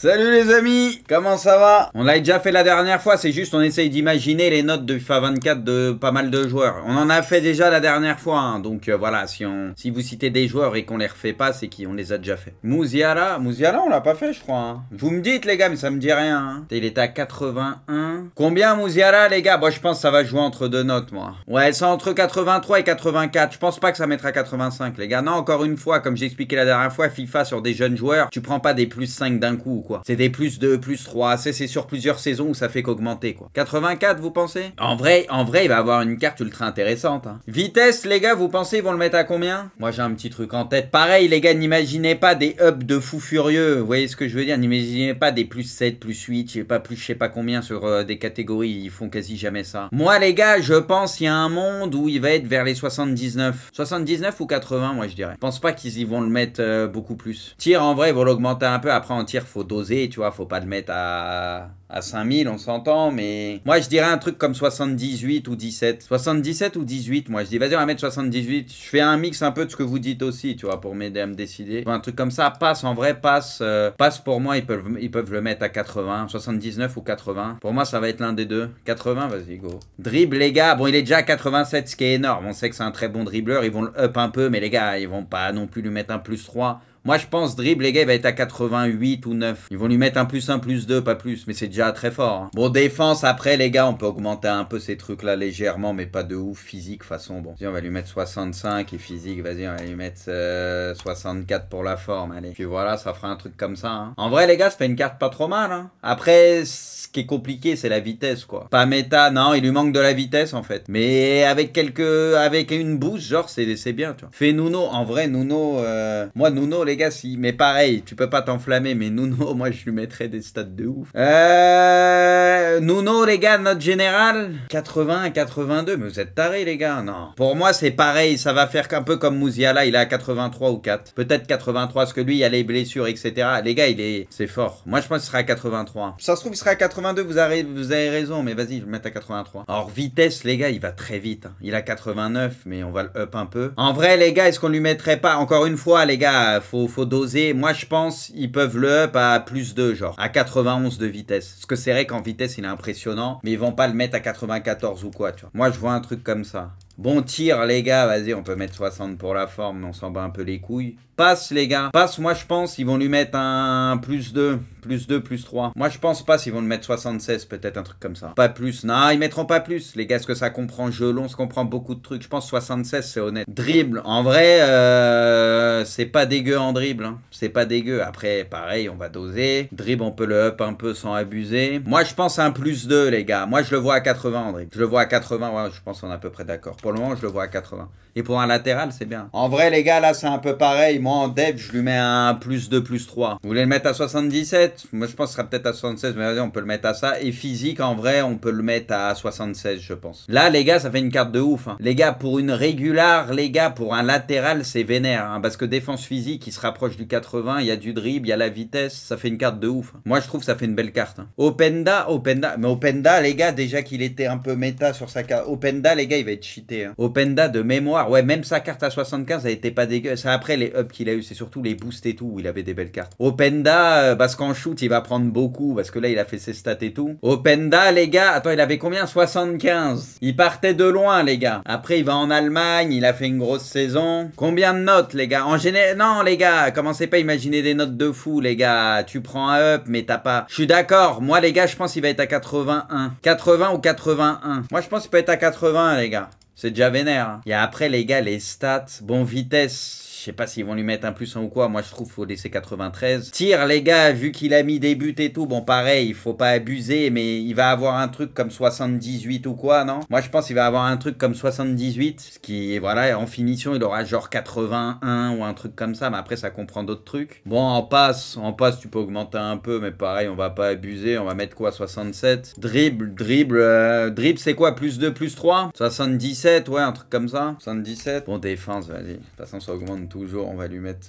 Salut les amis, comment ça va On l'a déjà fait la dernière fois, c'est juste on essaye d'imaginer les notes de FIFA 24 de pas mal de joueurs. On en a fait déjà la dernière fois, hein, donc euh, voilà, si, on, si vous citez des joueurs et qu'on les refait pas, c'est qu'on les a déjà fait. Mouziala, Mouziala on l'a pas fait je crois. Hein. Vous me dites les gars, mais ça me dit rien. Hein. Il est à 81. Combien Mouziala les gars Moi je pense ça va jouer entre deux notes moi. Ouais, c'est entre 83 et 84, je pense pas que ça mettra 85 les gars. Non, encore une fois, comme j'expliquais la dernière fois, FIFA sur des jeunes joueurs, tu prends pas des plus 5 d'un coup c'est des plus 2, plus 3, c'est sur plusieurs saisons où ça fait qu'augmenter quoi. 84 vous pensez En vrai, en vrai il va avoir une carte ultra intéressante. Hein. Vitesse les gars, vous pensez ils vont le mettre à combien Moi j'ai un petit truc en tête. Pareil les gars, n'imaginez pas des hubs de fou furieux, vous voyez ce que je veux dire N'imaginez pas des plus 7, plus 8, je sais pas plus je sais pas combien sur euh, des catégories, ils font quasi jamais ça. Moi les gars, je pense qu'il y a un monde où il va être vers les 79. 79 ou 80 moi je dirais. Je pense pas qu'ils y vont le mettre euh, beaucoup plus. Tir en vrai ils vont l'augmenter un peu, après en tir faut d'autres tu vois, faut pas le mettre à, 5000, on s'entend, mais moi je dirais un truc comme 78 ou 17. 77 ou 18, moi je dis, vas-y, on va mettre 78. Je fais un mix un peu de ce que vous dites aussi, tu vois, pour m'aider à me décider. un truc comme ça, passe, en vrai, passe. Euh, passe pour moi, ils peuvent, ils peuvent le mettre à 80, 79 ou 80. Pour moi, ça va être l'un des deux. 80, vas-y, go. Dribble, les gars, bon, il est déjà à 87, ce qui est énorme. On sait que c'est un très bon dribbleur, ils vont le up un peu, mais les gars, ils vont pas non plus lui mettre un plus 3. Moi, je pense Dribble, les gars, il va être à 88 ou 9. Ils vont lui mettre un plus un plus 2, pas plus. Mais c'est déjà très fort. Hein. Bon, défense, après, les gars, on peut augmenter un peu ces trucs-là légèrement, mais pas de ouf. Physique, façon, bon. on va lui mettre 65 et physique, vas-y, on va lui mettre 64 euh, pour la forme, allez. Puis voilà, ça fera un truc comme ça. Hein. En vrai, les gars, ça fait une carte pas trop mal. Hein. Après, ce qui est compliqué, c'est la vitesse, quoi. Pas méta, non, il lui manque de la vitesse, en fait. Mais avec quelques... avec une boost, genre, c'est bien, tu vois. Fais Nuno, en vrai, Nuno... Euh, moi, Nuno, les si, Mais pareil, tu peux pas t'enflammer, mais Nuno, moi je lui mettrais des stats de ouf. Euh... Nuno, les gars, notre général 80 à 82, mais vous êtes tarés les gars, non. Pour moi c'est pareil, ça va faire qu'un peu comme Mouziala, il est à 83 ou 4. Peut-être 83, parce que lui il a les blessures, etc. Les gars, il est... C'est fort. Moi je pense qu'il sera à 83. Ça se trouve, il sera à 82, vous avez, vous avez raison, mais vas-y, je vais le mettre à 83. Or vitesse, les gars, il va très vite. Hein. Il a 89, mais on va le up un peu. En vrai, les gars, est-ce qu'on lui mettrait pas... Encore une fois, les gars, faut faut, doser. Moi, je pense ils peuvent le up à plus 2, genre à 91 de vitesse. Ce que c'est vrai qu'en vitesse, il est impressionnant, mais ils vont pas le mettre à 94 ou quoi, tu vois. Moi, je vois un truc comme ça. Bon tir, les gars. Vas-y, on peut mettre 60 pour la forme, mais on s'en bat un peu les couilles. Passe, les gars. Passe, moi, je pense, ils vont lui mettre un plus 2, plus 2, plus 3. Moi, je pense pas ils vont le mettre 76, peut-être un truc comme ça. Pas plus. Non, ils mettront pas plus. Les gars, ce que ça comprend, gelon, se comprend beaucoup de trucs. Je pense 76, c'est honnête. Dribble. En vrai, euh, c'est pas dégueu en dribble. Hein. C'est pas dégueu. Après, pareil, on va doser. Dribble, on peut le up un peu sans abuser. Moi, je pense un plus 2, les gars. Moi, je le vois à 80 en dribble. Je le vois à 80, je pense qu'on est à peu près d'accord. Pour le moment, je le vois à 80. Et pour un latéral, c'est bien. En vrai, les gars, là, c'est un peu pareil. Moi, en dev, je lui mets un plus 2, plus 3. Vous voulez le mettre à 77 Moi, je pense que ce sera peut-être à 76, mais vas-y, on peut le mettre à ça. Et physique, en vrai, on peut le mettre à 76, je pense. Là, les gars, ça fait une carte de ouf. Hein. Les gars, pour une régular, les gars, pour un latéral, c'est vénère. Hein, parce que défense physique, il se rapproche du 80, il y a du dribble, il y a la vitesse. Ça fait une carte de ouf. Hein. Moi, je trouve que ça fait une belle carte. Openda, Openda. Mais Openda, les gars, déjà qu'il était un peu méta sur sa carte. Openda, les gars, il va être cheaté. Hein. Openda de mémoire, ouais, même sa carte à 75, elle était pas dégueu. Ça après les ups qu'il a eu, c'est surtout les boosts et tout où il avait des belles cartes. Openda, euh, parce qu'en shoot, il va prendre beaucoup parce que là, il a fait ses stats et tout. Openda, les gars, attends, il avait combien 75. Il partait de loin, les gars. Après, il va en Allemagne, il a fait une grosse saison. Combien de notes, les gars En général, non, les gars, commencez pas à imaginer des notes de fou, les gars. Tu prends un up, mais t'as pas. Je suis d'accord. Moi, les gars, je pense qu'il va être à 81. 80 ou 81. Moi, je pense qu'il peut être à 80, les gars. C'est déjà vénère. Hein. Il après, les gars, les stats, bon vitesse, je sais pas s'ils vont lui mettre un plus 1 ou quoi. Moi, je trouve qu'il faut laisser 93. Tire, les gars, vu qu'il a mis des buts et tout. Bon, pareil, il faut pas abuser, mais il va avoir un truc comme 78 ou quoi, non Moi, je pense qu'il va avoir un truc comme 78. Ce qui, voilà, en finition, il aura genre 81 ou un truc comme ça. Mais après, ça comprend d'autres trucs. Bon, en passe, en passe, tu peux augmenter un peu, mais pareil, on va pas abuser. On va mettre quoi 67 Dribble, dribble, euh, dribble, c'est quoi Plus 2, plus 3 77, ouais, un truc comme ça. 77. Bon, défense, vas-y. De toute façon, ça augmente toujours, on va lui mettre 30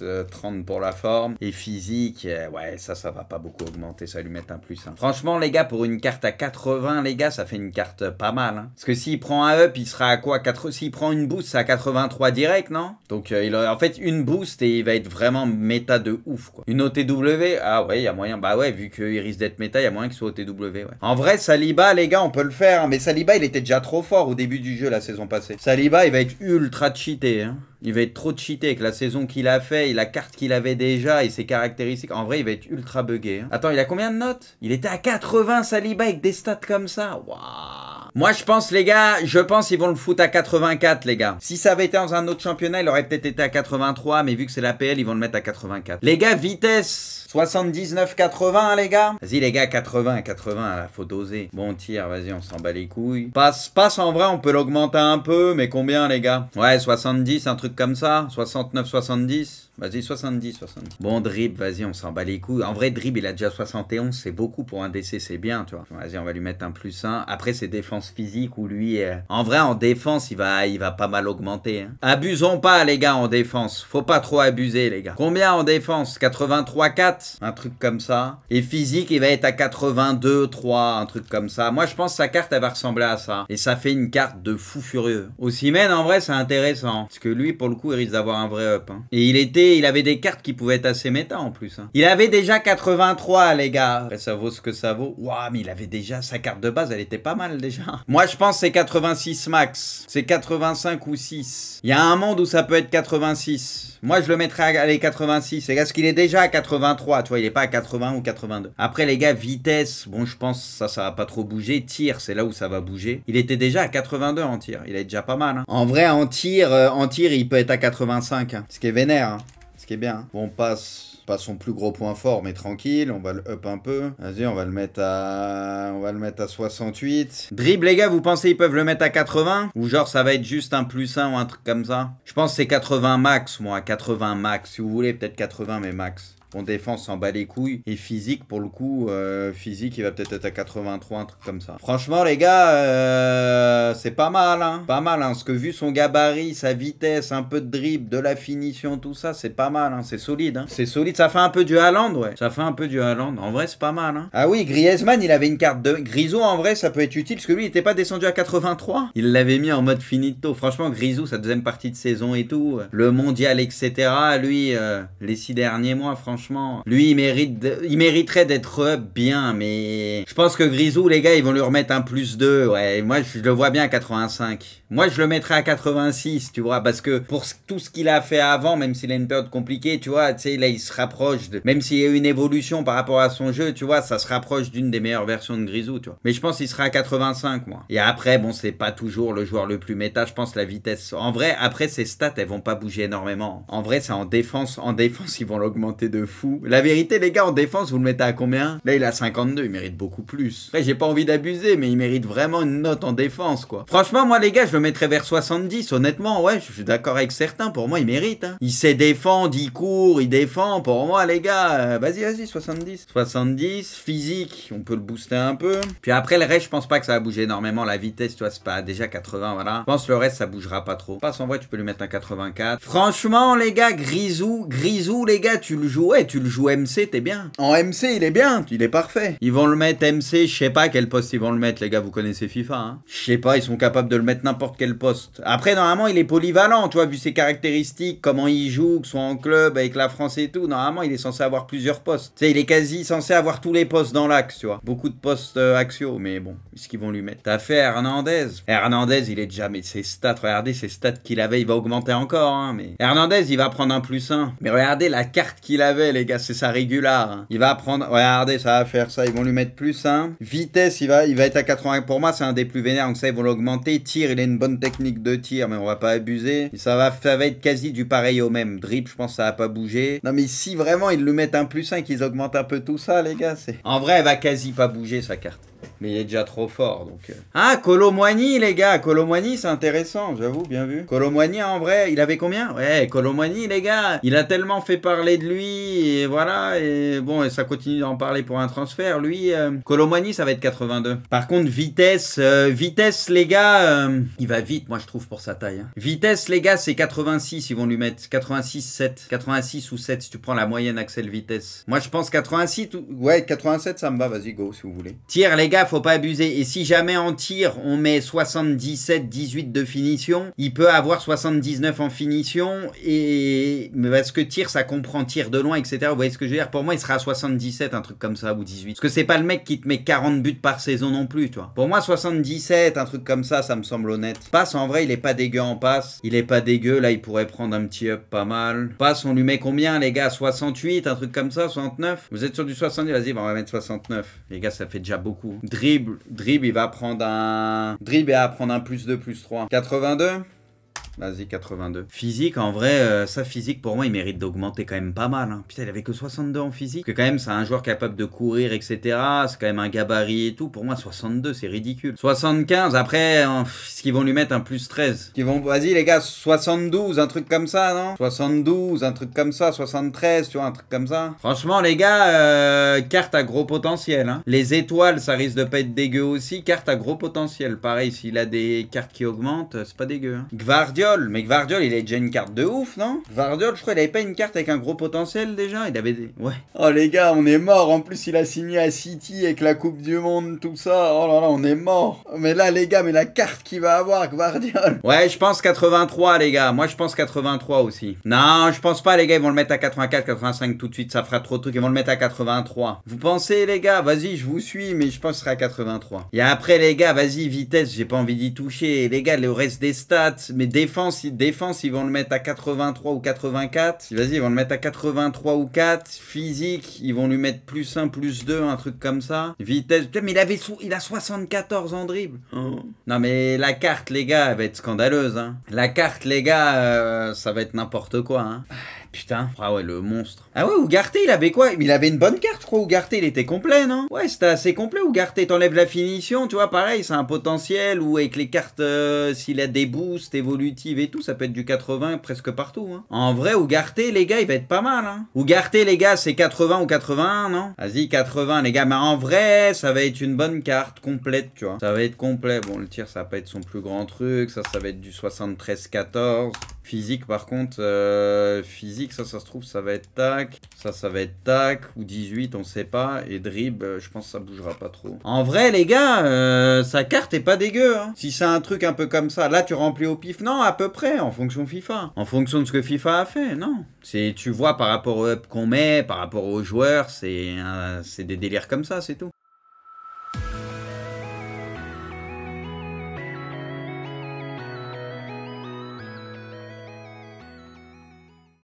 euh, pour la forme. Et physique, euh, ouais, ça, ça va pas beaucoup augmenter, ça lui mettre un plus hein. Franchement, les gars, pour une carte à 80, les gars, ça fait une carte pas mal. Hein. Parce que s'il prend un up, il sera à quoi 4... S'il prend une boost, c'est à 83 direct, non Donc, euh, il a... en fait, une boost et il va être vraiment méta de ouf, quoi. Une OTW, ah ouais, il y a moyen. Bah ouais, vu qu'il risque d'être méta, il y a moyen qu'il soit OTW, ouais. En vrai, Saliba, les gars, on peut le faire. Hein, mais Saliba, il était déjà trop fort au début du jeu la saison passée. Saliba, il va être ultra cheaté, hein il va être trop cheaté avec la saison qu'il a fait et la carte qu'il avait déjà et ses caractéristiques. En vrai, il va être ultra buggé. Hein. Attends, il a combien de notes Il était à 80 Saliba avec des stats comme ça. Waouh moi, je pense, les gars, je pense qu'ils vont le foutre à 84, les gars. Si ça avait été dans un autre championnat, il aurait peut-être été à 83, mais vu que c'est la PL, ils vont le mettre à 84. Les gars, vitesse 79-80, les gars. Vas-y, les gars, 80, 80, faut doser. Bon tir, vas-y, on s'en bat les couilles. Passe, passe, en vrai, on peut l'augmenter un peu, mais combien, les gars Ouais, 70, un truc comme ça. 69, 70. Vas-y, 70, 70. Bon, Drib vas-y, on s'en bat les couilles. En vrai, Drib il a déjà 71, c'est beaucoup pour un DC, c'est bien, tu vois. Vas-y, on va lui mettre un plus 1. Après, c'est défenses physique où lui, euh, en vrai, en défense, il va, il va pas mal augmenter. Hein. Abusons pas, les gars, en défense. Faut pas trop abuser, les gars. Combien en défense 83-4 Un truc comme ça. Et physique, il va être à 82-3, un truc comme ça. Moi, je pense sa carte, elle va ressembler à ça. Et ça fait une carte de fou furieux. Simen, en vrai, c'est intéressant. Parce que lui, pour le coup, il risque d'avoir un vrai up. Hein. Et il était, il avait des cartes qui pouvaient être assez méta en plus. Hein. Il avait déjà 83, les gars. ça vaut ce que ça vaut. Waouh, mais il avait déjà sa carte de base, elle était pas mal déjà. Moi, je pense c'est 86 max. C'est 85 ou 6. Il y a un monde où ça peut être 86. Moi, je le mettrais à les 86. Et parce qu'il est déjà à 83, toi il est pas à 80 ou 82. Après, les gars, vitesse, bon, je pense ça, ça va pas trop bouger. Tir, c'est là où ça va bouger. Il était déjà à 82 en tir. Il est déjà pas mal. Hein. En vrai, en tir, euh, en tir, il peut être à 85. Hein, ce qui est vénère. Hein bien. Hein. on passe pas son plus gros point fort, mais tranquille, on va le up un peu. Vas-y, on va le mettre à, on va le mettre à 68. Dribble, les gars, vous pensez ils peuvent le mettre à 80 Ou genre ça va être juste un plus 1 ou un truc comme ça Je pense c'est 80 max, moi, 80 max. Si vous voulez, peut-être 80, mais max. On défense s'en bat les couilles. Et physique, pour le coup, euh, physique, il va peut-être être à 83, un truc comme ça. Franchement, les gars, euh, c'est pas mal, hein. Pas mal, hein. Ce que vu son gabarit, sa vitesse, un peu de dribble, de la finition, tout ça, c'est pas mal, hein. C'est solide, hein. C'est solide. Ça fait un peu du Haaland, ouais. Ça fait un peu du Haaland. En vrai, c'est pas mal, hein. Ah oui, Griezmann, il avait une carte de... Grisou, en vrai, ça peut être utile, parce que lui, il était pas descendu à 83. Il l'avait mis en mode finito. Franchement, Grisou, sa deuxième partie de saison et tout. Le mondial, etc. Lui, euh, les six derniers mois, franchement, franchement. Lui, il, mérite il mériterait d'être bien, mais je pense que Grisou, les gars, ils vont lui remettre un plus 2. Ouais, moi, je le vois bien à 85. Moi, je le mettrais à 86, tu vois, parce que pour tout ce qu'il a fait avant, même s'il a une période compliquée, tu vois, tu sais, là, il se rapproche de. Même s'il y a eu une évolution par rapport à son jeu, tu vois, ça se rapproche d'une des meilleures versions de Grisou, tu vois. Mais je pense qu'il sera à 85, moi. Et après, bon, c'est pas toujours le joueur le plus méta, je pense la vitesse. En vrai, après, ses stats, elles vont pas bouger énormément. En vrai, c'est en défense. En défense, ils vont l'augmenter de fou. La vérité, les gars, en défense, vous le mettez à combien Là, il a 52, il mérite beaucoup plus. Après, j'ai pas envie d'abuser, mais il mérite vraiment une note en défense, quoi. Franchement, moi, les gars, je le mettrais vers 70. Honnêtement, ouais, je suis d'accord avec certains. Pour moi, il mérite. Hein. Il sait défendre, il court, il défend. Pour moi, les gars, euh, vas-y, vas-y, 70. 70, physique, on peut le booster un peu. Puis après, le reste, je pense pas que ça va bouger énormément. La vitesse, tu vois, c'est pas déjà 80, voilà. Je pense le reste, ça bougera pas trop. Passe en vrai, tu peux lui mettre un 84. Franchement, les gars, Grisou, Grisou, les gars, tu le jouais tu le joues MC, t'es bien. En MC, il est bien, il est parfait. Ils vont le mettre MC, je sais pas quel poste ils vont le mettre, les gars, vous connaissez FIFA, hein. Je sais pas, ils sont capables de le mettre n'importe quel poste. Après, normalement, il est polyvalent, tu vois, vu ses caractéristiques, comment il joue, que soit en club, avec la France et tout. Normalement, il est censé avoir plusieurs postes. Tu sais, il est quasi censé avoir tous les postes dans l'axe, tu vois. Beaucoup de postes axio. Euh, axiaux, mais bon, ce qu'ils vont lui mettre. T'as fait Hernandez. Hernandez, il est déjà, mais ses stats, regardez ses stats qu'il avait, il va augmenter encore, hein, mais. Hernandez, il va prendre un plus 1. Mais regardez la carte qu'il avait les gars, c'est ça régular. Hein. Il va prendre, regardez, ça va faire ça. Ils vont lui mettre plus 1. Vitesse, il va, il va être à 80. Pour moi, c'est un des plus vénères. Donc ça, ils vont l'augmenter. Tir, il a une bonne technique de tir, mais on va pas abuser. ça va, être quasi du pareil au même. Drip, je pense, ça va pas bouger. Non, mais si vraiment ils lui mettent un plus 1 qu'ils augmentent un peu tout ça, les gars, c'est. En vrai, elle va quasi pas bouger sa carte. Mais il est déjà trop fort, donc... Euh. Ah, Colomoigny, les gars Colomoigny, c'est intéressant, j'avoue, bien vu. Moigny en vrai, il avait combien Ouais, Colomoigny, les gars Il a tellement fait parler de lui, et voilà, et bon, et ça continue d'en parler pour un transfert. Lui, euh, ça va être 82. Par contre, vitesse, euh, vitesse, les gars, euh, il va vite, moi, je trouve, pour sa taille. Hein. Vitesse, les gars, c'est 86, ils vont lui mettre 86, 7. 86 ou 7, si tu prends la moyenne Axel Vitesse. Moi, je pense 86, ou... ouais, 87, ça me va, vas-y, go, si vous voulez. Tire, les gars, faut pas abuser. Et si jamais en tir, on met 77, 18 de finition, il peut avoir 79 en finition. Et parce que tir, ça comprend tir de loin, etc. Vous voyez ce que je veux dire Pour moi, il sera à 77, un truc comme ça, ou 18. Parce que c'est pas le mec qui te met 40 buts par saison non plus, toi Pour moi, 77, un truc comme ça, ça me semble honnête. Passe, en vrai, il est pas dégueu en passe. Il est pas dégueu. Là, il pourrait prendre un petit up pas mal. Passe, on lui met combien, les gars 68, un truc comme ça, 69 Vous êtes sur du 70 Vas-y, bah, on va mettre 69. Les gars, ça fait déjà beaucoup. Dribble. Dribble, il va prendre un... Dribble il va prendre un plus 2, plus 3. 82 Vas-y, 82. Physique, en vrai, Sa euh, ça, physique, pour moi, il mérite d'augmenter quand même pas mal. Hein. Putain, il avait que 62 en physique. Que quand même, c'est un joueur capable de courir, etc. C'est quand même un gabarit et tout. Pour moi, 62, c'est ridicule. 75, après, ce qu'ils vont lui mettre un plus 13. vont, vas-y, les gars, 72, un truc comme ça, non 72, un truc comme ça, 73, tu vois, un truc comme ça. Franchement, les gars, euh, carte à gros potentiel. Hein. Les étoiles, ça risque de pas être dégueu aussi. Carte à gros potentiel. Pareil, s'il a des cartes qui augmentent, euh, c'est pas dégueu. Hein. Gvardiol, mais Gvardiol, il a déjà une carte de ouf, non Gvardiol, je crois, il avait pas une carte avec un gros potentiel déjà. Il avait des. Ouais. Oh les gars, on est mort. En plus, il a signé à City avec la Coupe du Monde, tout ça. Oh là là, on est mort. Mais là, les gars, mais la carte qu'il va avoir, Gvardiol. Ouais, je pense 83, les gars. Moi, je pense 83 aussi. Non, je pense pas, les gars. Ils vont le mettre à 84, 85 tout de suite. Ça fera trop de trucs. Ils vont le mettre à 83. Vous pensez, les gars Vas-y, je vous suis, mais je sera à 83. Et après, les gars, vas-y, vitesse. J'ai pas envie d'y toucher. Les gars, le reste des stats, mais des défense, ils vont le mettre à 83 ou 84. Vas-y, ils vont le mettre à 83 ou 4. Physique, ils vont lui mettre plus 1, plus 2, un truc comme ça. Vitesse, putain, mais il, avait il a 74 en dribble. Oh. Non, mais la carte, les gars, elle va être scandaleuse. Hein. La carte, les gars, euh, ça va être n'importe quoi. Hein putain. Ah ouais, le monstre. Ah ouais, Ougarté, il avait quoi Il avait une bonne carte, je crois. Ougarté, il était complet, non Ouais, c'était assez complet. Ougarté, t'enlèves la finition, tu vois, pareil, c'est un potentiel. Ou avec les cartes, euh, s'il a des boosts évolutives et tout, ça peut être du 80 presque partout. Hein. En vrai, Ougarté, les gars, il va être pas mal. Hein. Ougarté, les gars, c'est 80 ou 81, non Vas-y, 80, les gars. Mais en vrai, ça va être une bonne carte complète, tu vois. Ça va être complet. Bon, le tir, ça va pas être son plus grand truc. Ça, ça va être du 73-14. Physique, par contre, euh, physique, ça, ça se trouve, ça va être tac. Ça, ça va être tac. Ou 18, on sait pas. Et dribble, euh, je pense que ça bougera pas trop. En vrai, les gars, euh, sa carte est pas dégueu. Hein. Si c'est un truc un peu comme ça, là, tu remplis au pif. Non, à peu près, en fonction FIFA. En fonction de ce que FIFA a fait, non. Tu vois, par rapport au up qu'on met, par rapport aux joueurs, c'est des délires comme ça, c'est tout.